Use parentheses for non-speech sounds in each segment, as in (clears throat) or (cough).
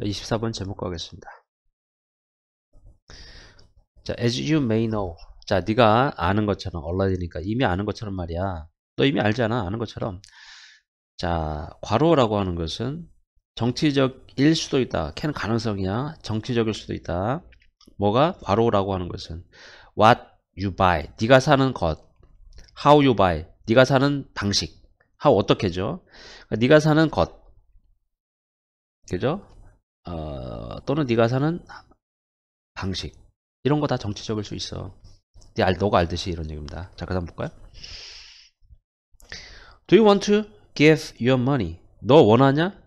24번 제목과 하겠습니다. 자, as you may know. 자, 네가 아는 것처럼 얼라디니까 이미 아는 것처럼 말이야. 너 이미 알잖아. 아는 것처럼. 자, 과로라고 하는 것은 정치적일 수도 있다. 캔 가능성이야. 정치적일 수도 있다. 뭐가 과로라고 하는 것은 what you buy. 네가 사는 것. how you buy. 네가 사는 방식. how 어떻게죠? 그러니까 네가 사는 것. 그죠? 어, 또는 네가 사는 방식 이런 거 다 정치적일 수 있어. 네 알, 너가 알듯이 이런 얘기입니다. 자, 그다음 볼까요? Do you want to give your money? 너 원하냐?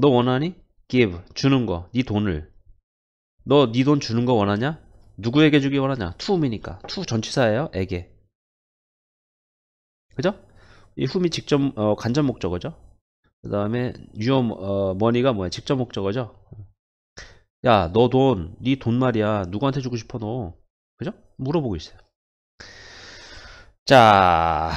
너 원하니? Give 주는 거, 네 돈을. 너 네 돈 주는 거 원하냐? 누구에게 주기 원하냐? To whom이니까. To 전치사예요. 에게. 그죠? 이 whom이 직접 어, 간접 목적어죠. 그 다음에 유어 어, 머니가 뭐야 직접 목적어죠 야 너돈네돈 네 말이야 누구한테 주고 싶어 너 그죠 물어보고 있어요 자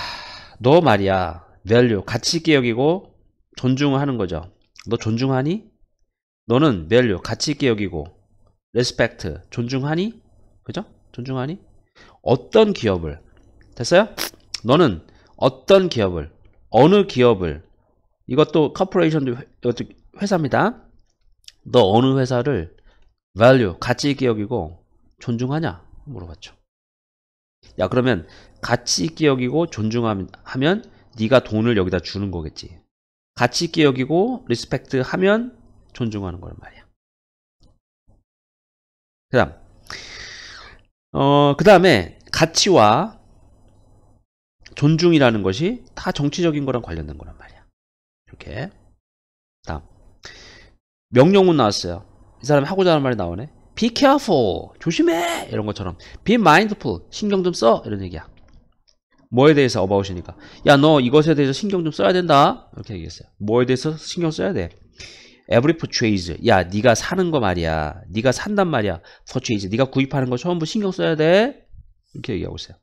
너 말이야 멸류 가치 있게 여기고 존중하는 거죠 너 존중하니 너는 멸류 가치 있게 여기고 레스펙트 존중하니 그죠 존중하니 어떤 기업을 됐어요 너는 어떤 기업을 어느 기업을 이것도 커퍼레이션도 회사입니다. 너 어느 회사를 value 가치 있게 여기고 존중하냐 물어봤죠. 야 그러면 가치 있게 여기고 존중하면 하면 네가 돈을 여기다 주는 거겠지. 가치 있게 여기고 리스펙트 하면 존중하는 거란 말이야. 그다음 어 그다음에 가치와 존중이라는 것이 다 정치적인 거랑 관련된 거란 말이야. 이렇게 다음 명령문 나왔어요 이 사람이 하고자 하는 말이 나오네 be careful 조심해 이런 것처럼 be mindful 신경 좀써 이런 얘기야 뭐에 대해서 어바웃이니까 야 너 이것에 대해서 신경 좀 써야 된다 이렇게 얘기했어요 뭐에 대해서 신경 써야 돼 every purchase 야 네가 사는 거 말이야 네가 산단 말이야 purchase 네가 구입하는 거 전부 신경 써야 돼 이렇게 얘기하고 있어요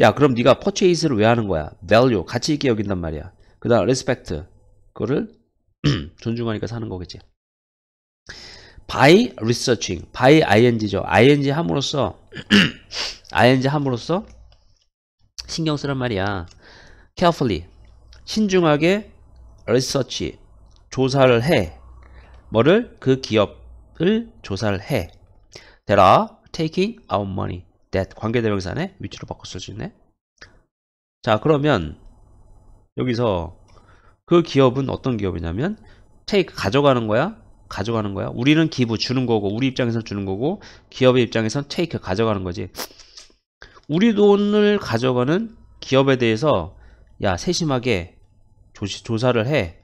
야 그럼 네가 purchase를 왜 하는 거야 value 가치 있게 여긴단 말이야 그 다음 respect 그거를 존중하니까 사는 거겠지 by researching by ing죠 ing 함으로써 ing 함으로써 신경 쓰란 말이야 carefully 신중하게 research 조사를 해 뭐를 그 기업을 조사를 해 there are taking our money that 관계대명사네 위치로 바꿔 쓸 수 있네 자 그러면 여기서 그 기업은 어떤 기업이냐면 t a k 가져가는 거야 가져가는 거야 우리는 기부 주는 거고 우리 입장에선 주는 거고 기업의 입장에선 t a k 가져가는 거지 우리 돈을 가져가는 기업에 대해서 야 세심하게 조시, 조사를 해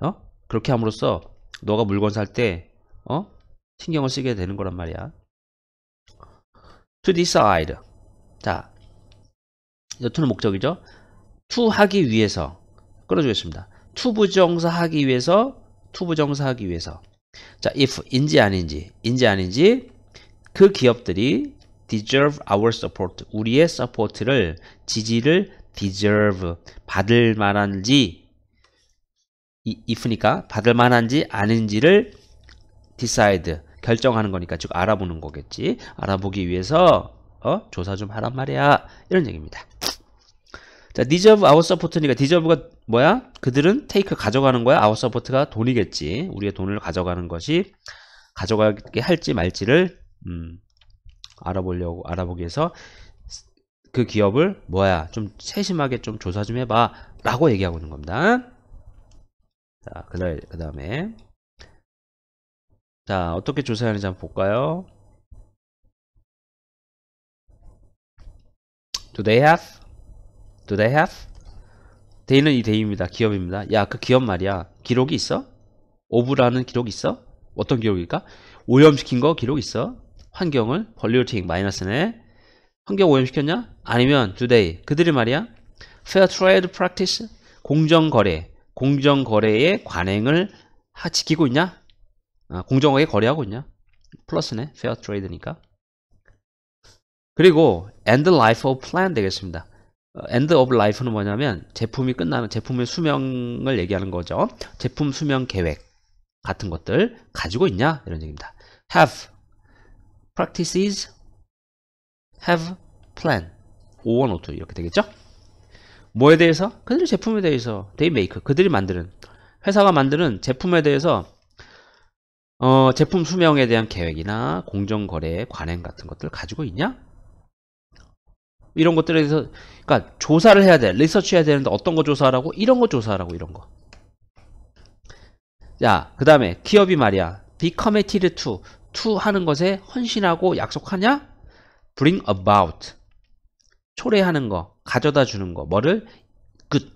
어? 그렇게 함으로써 너가 물건 살 때 어? 신경을 쓰게 되는 거란 말이야 to decide 자 여투는 목적이죠 to 하기 위해서 끌어주겠습니다. to 부정사 하기 위해서 to 부정사 하기 위해서 자 if 인지 아닌지 인지 아닌지 그 기업들이 deserve our support 우리의 support를 지지를 deserve 받을 만한지 if니까 받을 만한지 아닌지를 decide 결정하는 거니까 즉 알아보는 거겠지 알아보기 위해서 어? 조사 좀 하란 말이야 이런 얘기입니다. 자, deserve o 니까디저브가 뭐야? 그들은 테이크 가져가는 거야. 아웃 r 포트가 돈이겠지. 우리의 돈을 가져가는 것이 가져가게 할지 말지를 음, 알아보려고 알아보기 위해서 그 기업을 뭐야? 좀 세심하게 좀 조사 좀 해봐. 라고 얘기하고 있는 겁니다. 자, 그 다음에 자, 어떻게 조사하는지 한번 볼까요? Do they have Do they have? 데이는 이 데이입니다. 기업입니다. 야, 그 기업 말이야. 기록이 있어? 오브라는 기록 있어? 어떤 기록일까? 오염시킨 거 기록 있어? 환경을 polluting 마이너스네. 환경 오염시켰냐? 아니면 today 그들이 말이야. fair trade practice 공정 거래, 공정 거래의 관행을 하, 지키고 있냐? 아, 공정하게 거래하고 있냐? 플러스네. fair trade니까. 그리고 end life of plan 되겠습니다. 엔드 오브 라이프는 뭐냐면 제품이 끝나는 제품의 수명을 얘기하는 거죠. 제품 수명 계획 같은 것들 가지고 있냐 이런 얘기입니다. have practices have plan 5152 이렇게 되겠죠? 뭐에 대해서? 그들의 제품에 대해서 they make 그들이 만드는 회사가 만드는 제품에 대해서 어, 제품 수명에 대한 계획이나 공정거래 관행 같은 것들 가지고 있냐? 이런 것들에 대해서 그러니까 조사를 해야 돼 리서치 해야 되는데 어떤 거 조사하라고 이런 거 조사하라고 이런 거 자, 그 다음에 기업이 말이야. be committed to, to 하는 것에 헌신하고 약속하냐? bring about, 초래하는 거, 가져다 주는 거, 뭐를? good,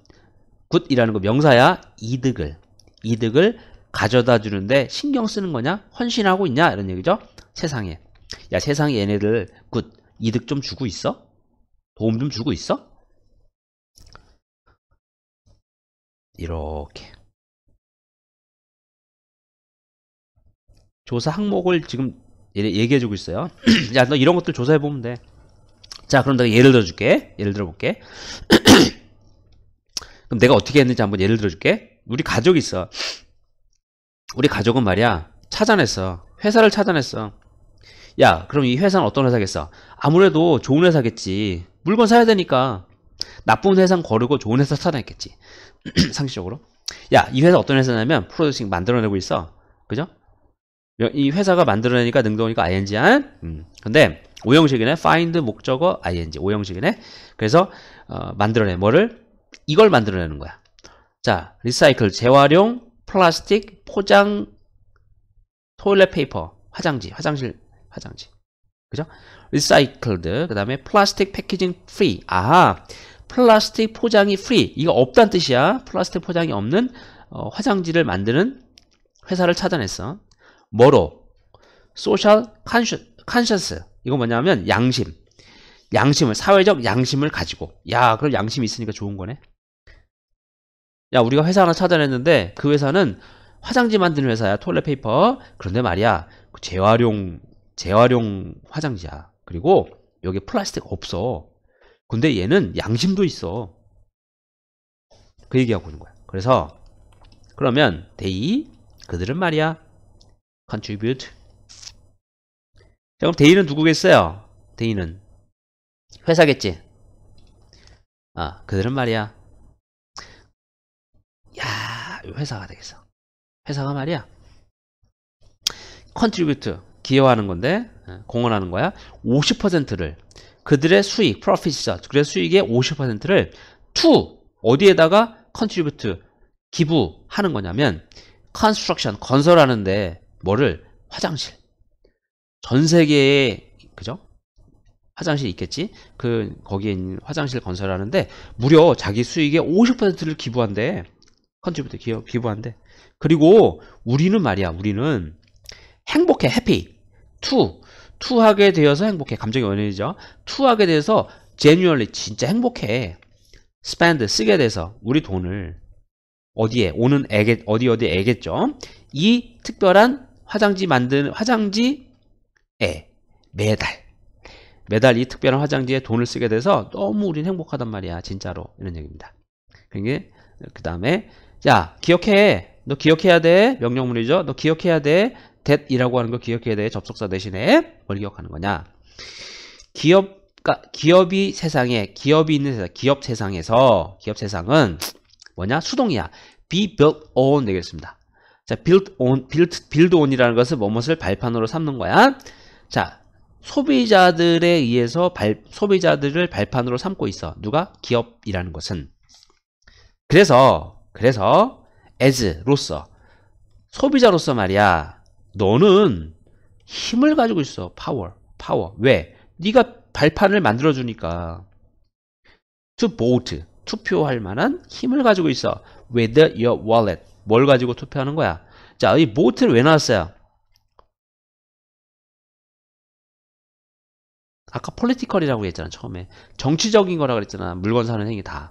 good이라는 거 명사야. 이득을, 이득을 가져다 주는데 신경 쓰는 거냐? 헌신하고 있냐? 이런 얘기죠. 세상에. 야, 세상에 얘네들 good, 이득 좀 주고 있어? 도움 좀 주고 있어? 이렇게 조사 항목을 지금 얘기해주고 있어요 (clears throat) 야너 이런 것들 조사해보면 돼자 그럼 내가 예를 들어줄게 예를 들어볼게 (clears throat) 그럼 내가 어떻게 했는지 한번 예를 들어줄게 우리 가족이 있어 우리 가족은 말이야 찾아냈어 회사를 찾아냈어 야 그럼 이 회사는 어떤 회사겠어 아무래도 좋은 회사겠지 물건 사야 되니까 나쁜 회사는 거르고 좋은 회사 찾아냈겠지 (clears throat) 상식적으로 야이 회사 어떤 회사냐면 프로듀싱 만들어내고 있어 그죠? 이 회사가 만들어내니까 능동이니까 ing야 음. 근데 오형식이네 find 목적어 ing 오형식이네 그래서 어, 만들어내 뭐를 이걸 만들어내는 거야 자 리사이클 재활용 플라스틱 포장 토일렛 페이퍼 화장지 화장실 화장지 그죠? recycled 그 다음에 plastic packaging free 아하 플라스틱 포장이 free 이거 없다는 뜻이야 플라스틱 포장이 없는 어, 화장지를 만드는 회사를 찾아냈어 뭐로? social conscience 이거 뭐냐면 양심 양심을 사회적 양심을 가지고 야 그럼 양심이 있으니까 좋은 거네 야 우리가 회사 하나 찾아냈는데 그 회사는 화장지 만드는 회사야 톨렛 페이퍼 그런데 말이야 그 재활용 재활용 화장지야. 그리고 여기 플라스틱 없어. 근데 얘는 양심도 있어. 그 얘기하고 있는 거야. 그래서 그러면 데이 그들은 말이야 contribute 자 그럼 데이는 누구겠어요? 데이는 회사겠지 아 그들은 말이야 야 회사가 되겠어 회사가 말이야 컨트리뷰트. 기여하는 건데 예, 공헌하는 거야. 50%를 그들의 수익, 프로 o 시 i 죠 그들의 수익의 50%를 투 어디에다가 컨트리뷰트 기부하는 거냐면 컨 o n s t 건설하는데 뭐를 화장실 전 세계에 그죠? 화장실 있겠지? 그 거기에 있는 화장실 건설하는데 무려 자기 수익의 50%를 기부한대. 컨트리뷰트 기부, 기부한대. 그리고 우리는 말이야. 우리는 행복해. 해피. 투, 투하게 되어서 행복해. 감정이 원인이죠. 투하게 돼서 genuinely 진짜 행복해. spend 쓰게 돼서 우리 돈을 어디에 오는 애게 어디 어디 애겠죠. 이 특별한 화장지 만든 화장지에 매달 매달 이 특별한 화장지에 돈을 쓰게 돼서 너무 우린 행복하단 말이야 진짜로 이런 얘기입니다. 그게 그 다음에 야 기억해 너 기억해야 돼 명령문이죠. 너 기억해야 돼 that이라고 하는 거 기억해야 돼. 접속사 대신에 뭘 기억하는 거냐? 기업 그러니까 기업이 세상에 기업이 있는 세상, 기업 세상에서 기업 세상은 뭐냐? 수동이야. be built on 되겠습니다. 자, built on, built, build on이라는 것은 뭐뭇을 발판으로 삼는 거야. 자, 소비자들에 의해서 발, 소비자들을 발판으로 삼고 있어. 누가? 기업이라는 것은. 그래서, 그래서, as로서, 소비자로서 말이야. 너는 힘을 가지고 있어. 파워. 파워. 왜? 네가 발판을 만들어 주니까. To vote. 투표할 만한 힘을 가지고 있어. With your wallet. 뭘 가지고 투표하는 거야? 자, 이 vote를 왜 나왔어요? 아까 폴리티컬이라고 했잖아 처음에 정치적인 거라 그랬잖아 물건 사는 행위 다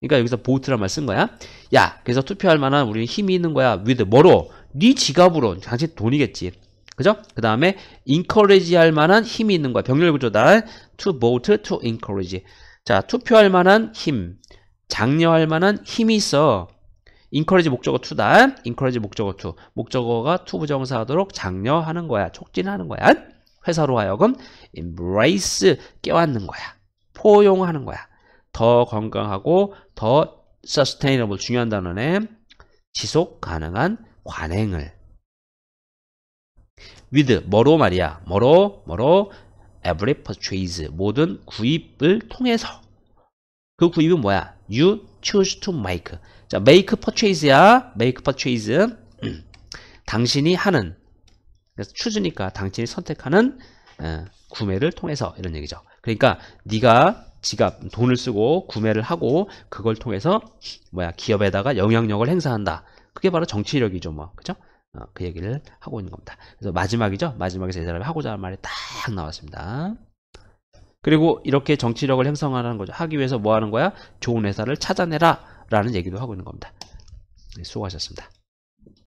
그러니까 여기서 보트란 말 쓴 거야 야 그래서 투표할 만한 우리 힘이 있는 거야 위드 뭐로 네 지갑으로 당신 돈이겠지 그죠? 그 다음에 encourage 할 만한 힘이 있는 거야 병렬구조 다란 to vote to encourage 자 투표할 만한 힘 장려할 만한 힘이 있어 encourage 목적어 투다 encourage 목적어 투 목적어가 to 부정사하도록 장려하는 거야 촉진하는 거야 회사로 하여금 embrace 깨닫는 거야 포용하는 거야 더 건강하고 더 sustainable 중요한 단어네 지속 가능한 관행을 with 뭐로 말이야 뭐로 뭐로 every purchase 모든 구입을 통해서 그 구입은 뭐야 you choose to make 자 make purchase야 make purchase (clears throat) 당신이 하는 그래서 choose니까 당신이 선택하는 어, 구매를 통해서 이런 얘기죠 그러니까 네가 지갑 돈을 쓰고 구매를 하고 그걸 통해서 뭐야 기업에다가 영향력을 행사한다 그게 바로 정치력이죠, 뭐. 그죠? 어, 그 얘기를 하고 있는 겁니다. 그래서 마지막이죠? 마지막에 제 사람이 하고자 하는 말이 딱 나왔습니다. 그리고 이렇게 정치력을 형성하는 라 거죠. 하기 위해서 뭐 하는 거야? 좋은 회사를 찾아내라. 라는 얘기도 하고 있는 겁니다. 네, 수고하셨습니다.